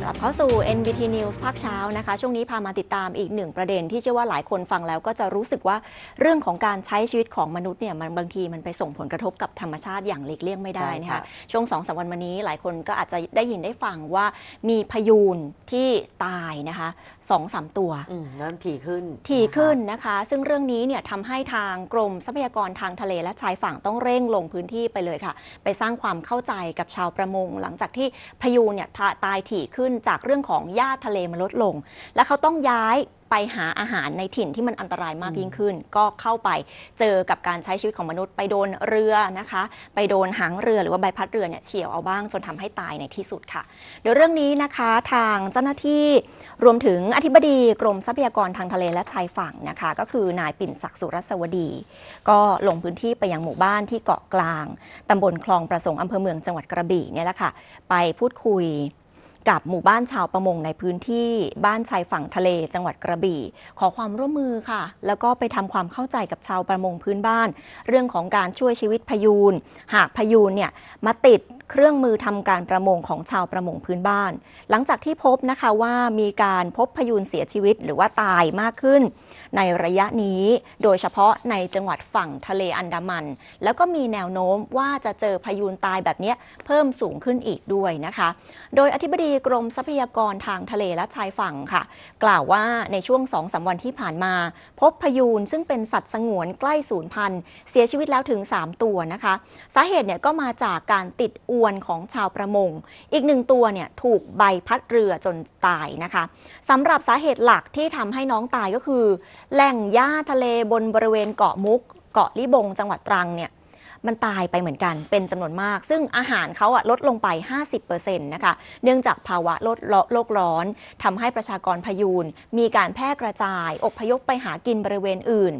กลับเข้าสู่ NBT News ภาคเช้านะคะ ช่วงนี้พามาติดตามอีกหนึ่งประเด็น ที่เชื่อว่าหลายคนฟังแล้วก็จะรู้สึกว่าเรื่องของการใช้ชีวิตของมนุษย์เนี่ยมันบางทีมันไปส่งผลกระทบกับธรรมชาติอย่างหลีกเลี่ยงไม่ได้นะคะ ช่วงสองสวันมานี้หลายคนก็อาจจะได้ยินได้ฟังว่ามีพยูนที่ตายนะคะสองสามตัว นั่นถี่ขึ้นถี่ขึ้นนะคะซึ่งเรื่องนี้เนี่ยทำให้ทางกรมทรัพยากรทางทะเลและชายฝั่งต้องเร่งลงพื้นที่ไปเลยค่ะ ไปสร้างความเข้าใจกับชาวประมงหลังจากที่พยูนเนี่ยตายถี่ขึ้นึ้นจากเรื่องของหญ้าทะเลมันลดลง และเขาต้องย้ายไปหาอาหารในถิ่นที่มันอันตรายมากยิ่งขึ้น ก็เข้าไปเจอกับการใช้ชีวิตของมนุษย์ไปโดนเรือนะคะ ไปโดนหางเรือ หรือว่าใบพัดเรือเนี่ยเฉียวเอาบ้าง จนทำให้ตายในที่สุดค่ะ เดี๋ยวเรื่องนี้นะคะทางเจ้าหน้าที่รวมถึงอธิบดีกรมทรัพยากรทางทะเลและชายฝั่งนะคะ ก็คือนายปิ่นศักดิ์สุรสวดีก็ลงพื้นที่ไปยังหมู่บ้านที่เกาะกลาง ตำบลคลองประสงค์อำเภอเมืองจังหวัดกระบี่เนี่ยแหละค่ะ ไปพูดคุยกับหมู่บ้านชาวประมงในพื้นที่ บ้านชายฝั่งทะเลจังหวัดกระบี่ ขอความร่วมมือค่ะ แล้วก็ไปทำความเข้าใจกับชาวประมงพื้นบ้าน เรื่องของการช่วยชีวิตพยูนหากพยูนเนี่ยมาติดเครื่องมือทำการประมงของชาวประมงพื้นบ้าน หลังจากที่พบนะคะว่ามีการพบพยูนเสียชีวิต หรือว่าตายมากขึ้น ในระยะนี้ โดยเฉพาะในจังหวัดฝั่งทะเลอันดามัน แล้วก็มีแนวโน้มว่าจะเจอพยูนตายแบบนี้เพิ่มสูงขึ้นอีกด้วยนะคะ โดยอธิบดีกรมทรัพยากรทางทะเลและชายฝั่งค่ะ กล่าวว่าในช่วงสองสาวันที่ผ่านมา พบพยูนซึ่งเป็นสัตว์สงวนใกล้สูญพันธุ์เสียชีวิตแล้วถึง 3 ตัวนะคะ สาเหตุเนี่ยก็มาจากการติดออวนของชาวประมง อีกหนึ่งตัวเนี่ย ถูกใบพัดเรือจนตายนะคะ สำหรับสาเหตุหลักที่ทำให้น้องตายก็คือ แหล่งหญ้าทะเลบนบริเวณเกาะมุก เกาะลิบง จังหวัดตรังเนี่ยมันตายไปเหมือนกันเป็นจำนวนมาก ซึ่งอาหารเขาอะลดลงไป 50%นะคะ เนื่องจากภาวะลดโลกร้อน ทำให้ประชากรพยูนมีการแพร่กระจาย อพยพไปหากินบริเวณอื่น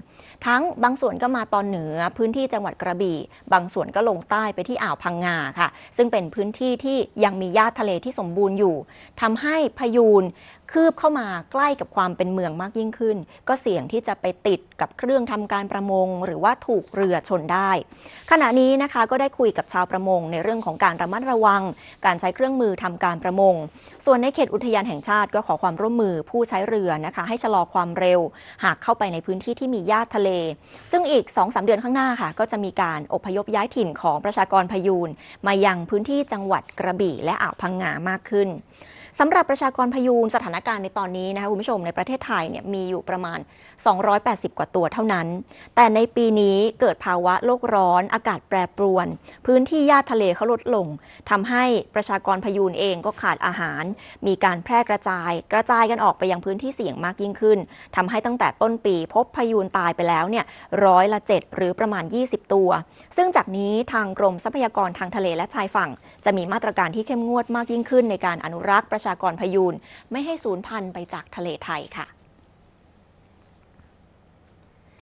ทั้งบางส่วนก็มาตอนเหนือพื้นที่จังหวัดกระบี่ บางส่วนก็ลงใต้ไปที่อ่าวพังงาค่ะ ซึ่งเป็นพื้นที่ที่ยังมีหญ้าทะเลที่สมบูรณ์อยู่ ทำให้พยูนคืบเข้ามาใกล้กับความเป็นเมืองมากยิ่งขึ้น ก็เสี่ยงที่จะไปติดกับเครื่องทำการประมงหรือว่าถูกเรือชนได้ขณะนี้นะคะก็ได้คุยกับชาวประมงในเรื่องของการระมัดระวัง การใช้เครื่องมือทำการประมง ส่วนในเขตอุทยานแห่งชาติก็ขอความร่วมมือผู้ใช้เรือนะคะให้ชะลอความเร็ว หากเข้าไปในพื้นที่ที่มีหญ้าทะเล ซึ่งอีก2สเดือนข้างหน้าค่ะก็จะมีการอพยพย้ายถิ่นของประชากรพยูนมายังพื้นที่จังหวัดกระบี่และอ่าวพังงามากขึ้นสำหรับประชากรพยูนสถานการณ์ในตอนนี้นะคะคุณผู้ชมในประเทศไทยเนี่ยมีอยู่ประมาณ 280 กว่าตัวเท่านั้น แต่ในปีนี้เกิดภาวะโลกร้อน อากาศแปรปรวน พื้นที่หญ้าทะเลเขาลดลง ทำให้ประชากรพยูนเองก็ขาดอาหาร มีการแพร่กระจาย กระจายกันออกไปยังพื้นที่เสี่ยงมากยิ่งขึ้น ทำให้ตั้งแต่ต้นปีพบพยูนตายไปแล้วเนี่ยร้อยละ 7 หรือประมาณ 20 ตัว ซึ่งจากนี้ทางกรมทรัพยากรทางทะเลและชายฝั่ง จะมีมาตรการที่เข้มงวดมากยิ่งขึ้นในการอนุรักษ์ประชากรพยูนไม่ให้สูญพันธุ์ไปจากทะเลไทยค่ะ